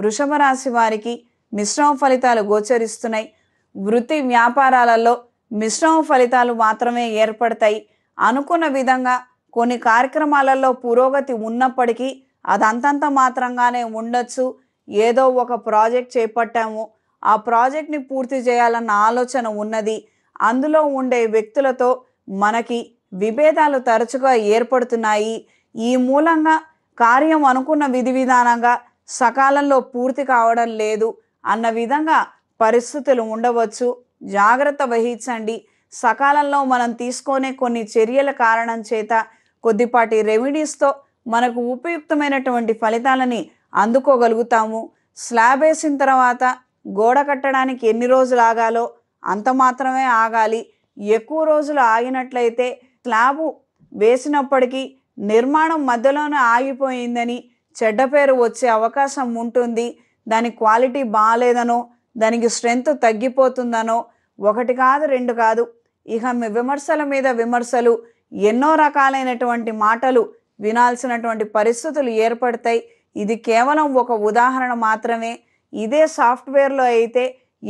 వృషభ రాశి వారికి మిశ్రమ ఫలితాలు గోచరిస్తున్నాయి వృత్తి వ్యాపారాలలో మిశ్రమ ఫలితాలు మాత్రమే ఏర్పడతాయి అనుకున్న విధంగా కొన్ని కార్యక్రమాలలో పురోగతి ఉన్నప్పటికీ అదంతంత మాత్రంగానే ఉండొచ్చు ఏదో ఒక ప్రాజెక్ట్ చేపట్టాము ఆ ప్రాజెక్ట్ని పూర్తి చేయాలన్న ఆలోచన ఉన్నది అందులో ఉండే వ్యక్తులతో మనకి విభేదాలు తరచుగా ఏర్పడుతున్నాయి ఈ మూలంగా కార్యం అనుకున్న విధి విధానంగా సకాలంలో పూర్తి కావడం లేదు అన్న విధంగా పరిస్థితులు ఉండవచ్చు జాగ్రత్త వహించండి సకాలంలో మనం తీసుకునే కొన్ని చర్యల కారణం చేత కొద్దిపాటి రెమెడీస్తో మనకు ఉపయుక్తమైనటువంటి ఫలితాలని అందుకోగలుగుతాము స్లాబ్ వేసిన తర్వాత గోడ కట్టడానికి ఎన్ని రోజులు ఆగాలో అంత మాత్రమే ఆగాలి ఎక్కువ రోజులు ఆగినట్లయితే స్లాబు వేసినప్పటికీ నిర్మాణం మధ్యలోనే ఆగిపోయిందని చెడ్డ పేరు వచ్చే అవకాశం ఉంటుంది దాని క్వాలిటీ బాగాలేదనో దానికి స్ట్రెంగ్త్ తగ్గిపోతుందనో ఒకటి కాదు రెండు కాదు ఇక మీ విమర్శల మీద విమర్శలు ఎన్నో రకాలైనటువంటి మాటలు వినాల్సినటువంటి పరిస్థితులు ఏర్పడతాయి ఇది కేవలం ఒక ఉదాహరణ మాత్రమే ఇదే సాఫ్ట్వేర్లో అయితే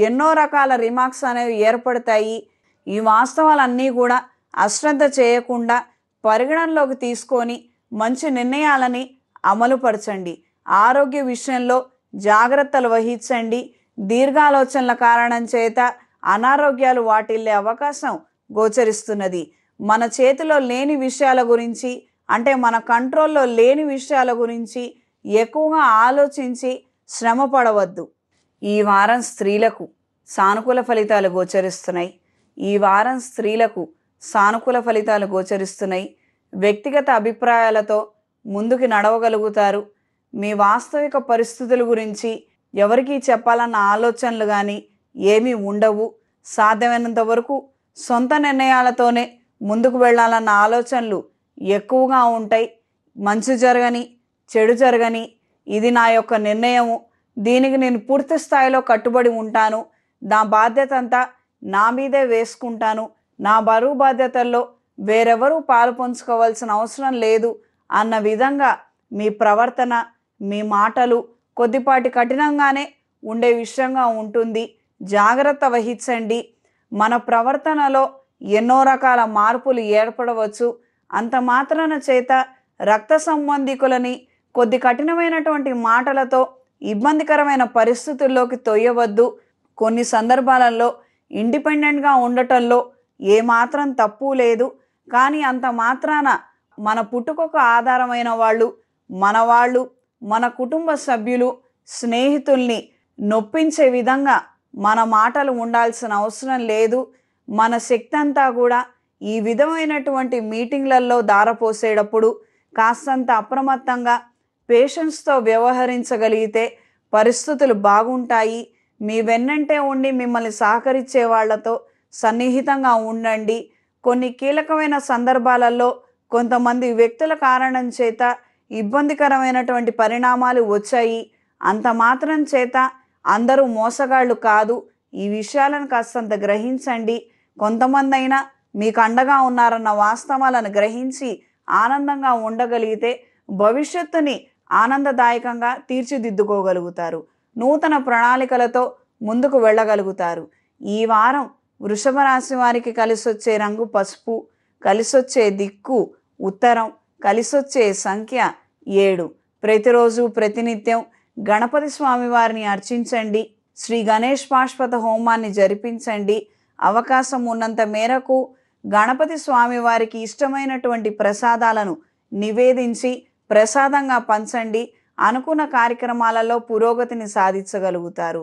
ఎన్నో రకాల రిమార్క్స్ అనేవి ఏర్పడతాయి ఈ వాస్తవాలన్నీ కూడా అశ్రద్ధ చేయకుండా పరిగణనలోకి తీసుకొని మంచి నిర్ణయాలని అమలుపరచండి ఆరోగ్య విషయంలో జాగ్రత్తలు వహించండి దీర్ఘాలోచనల కారణం చేత అనారోగ్యాలు వాటిల్లే అవకాశం గోచరిస్తున్నది మన చేతిలో లేని విషయాల గురించి అంటే మన కంట్రోల్లో లేని విషయాల గురించి ఎక్కువగా ఆలోచించి శ్రమ పడవద్దు ఈ వారం స్త్రీలకు సానుకూల ఫలితాలు గోచరిస్తున్నాయి ఈ వారం స్త్రీలకు సానుకూల ఫలితాలు గోచరిస్తున్నాయి వ్యక్తిగత అభిప్రాయాలతో ముందుకు నడవగలుగుతారు మీ వాస్తవిక పరిస్థితుల గురించి ఎవరికీ చెప్పాలన్న ఆలోచనలు కానీ ఏమీ ఉండవు సాధ్యమైనంత వరకు సొంత నిర్ణయాలతోనే ముందుకు వెళ్ళాలన్న ఆలోచనలు ఎక్కువగా ఉంటాయి మంచి జరగని చెడు జరగని ఇది నా యొక్క నిర్ణయము దీనికి నేను పూర్తి స్థాయిలో కట్టుబడి ఉంటాను నా బాధ్యత అంతా నా మీదే వేసుకుంటాను నా బరువు బాధ్యతల్లో వేరెవరూ పాలు పంచుకోవాల్సిన అవసరం లేదు అన్న విధంగా మీ ప్రవర్తన మీ మాటలు కొద్దిపాటి కఠినంగానే ఉండే విషయంగా ఉంటుంది జాగ్రత్త వహించండి మన ప్రవర్తనలో ఎన్నో రకాల మార్పులు ఏర్పడవచ్చు అంత మాత్రాన చేత రక్త సంబంధికులని కొద్ది కఠినమైనటువంటి మాటలతో ఇబ్బందికరమైన పరిస్థితుల్లోకి తొయ్యవద్దు కొన్ని సందర్భాలలో ఇండిపెండెంట్గా ఉండటంలో ఏమాత్రం తప్పు లేదు కానీ అంత మాత్రాన మన పుట్టుకకు ఆధారమైన వాళ్ళు మన వాళ్ళు మన కుటుంబ సభ్యులు స్నేహితుల్ని నొప్పించే విధంగా మన మాటలు ఉండాల్సిన అవసరం లేదు మన శక్తి అంతా కూడా ఈ విధమైనటువంటి మీటింగ్లలో దారపోసేటప్పుడు కాస్తంత అప్రమత్తంగా పేషెన్స్తో వ్యవహరించగలిగితే పరిస్థితులు బాగుంటాయి మీ వెన్నంటే ఉండి మిమ్మల్ని సహకరించే వాళ్లతో సన్నిహితంగా ఉండండి కొన్ని కీలకమైన సందర్భాలలో కొంతమంది వ్యక్తుల కారణం చేత ఇబ్బందికరమైనటువంటి పరిణామాలు వచ్చాయి అంత మాత్రం చేత అందరూ మోసగాళ్ళు కాదు ఈ విషయాలను కాస్తంత గ్రహించండి కొంతమంది అయినా మీకు అండగా ఉన్నారన్న వాస్తవాలను గ్రహించి ఆనందంగా ఉండగలిగితే భవిష్యత్తుని ఆనందదాయకంగా తీర్చిదిద్దుకోగలుగుతారు నూతన ప్రణాళికలతో ముందుకు వెళ్ళగలుగుతారు ఈ వారం వృషభ రాశి వారికి కలిసొచ్చే రంగు పసుపు కలిసొచ్చే దిక్కు ఉత్తరం కలిసొచ్చే సంఖ్య ఏడు ప్రతిరోజు ప్రతినిత్యం గణపతి స్వామివారిని అర్చించండి శ్రీ గణేష్ పాశ్వత హోమాన్ని జరిపించండి అవకాశం ఉన్నంత మేరకు గణపతి స్వామివారికి ఇష్టమైనటువంటి ప్రసాదాలను నివేదించి ప్రసాదంగా పంచండి అనుకున్న కార్యక్రమాలలో పురోగతిని సాధించగలుగుతారు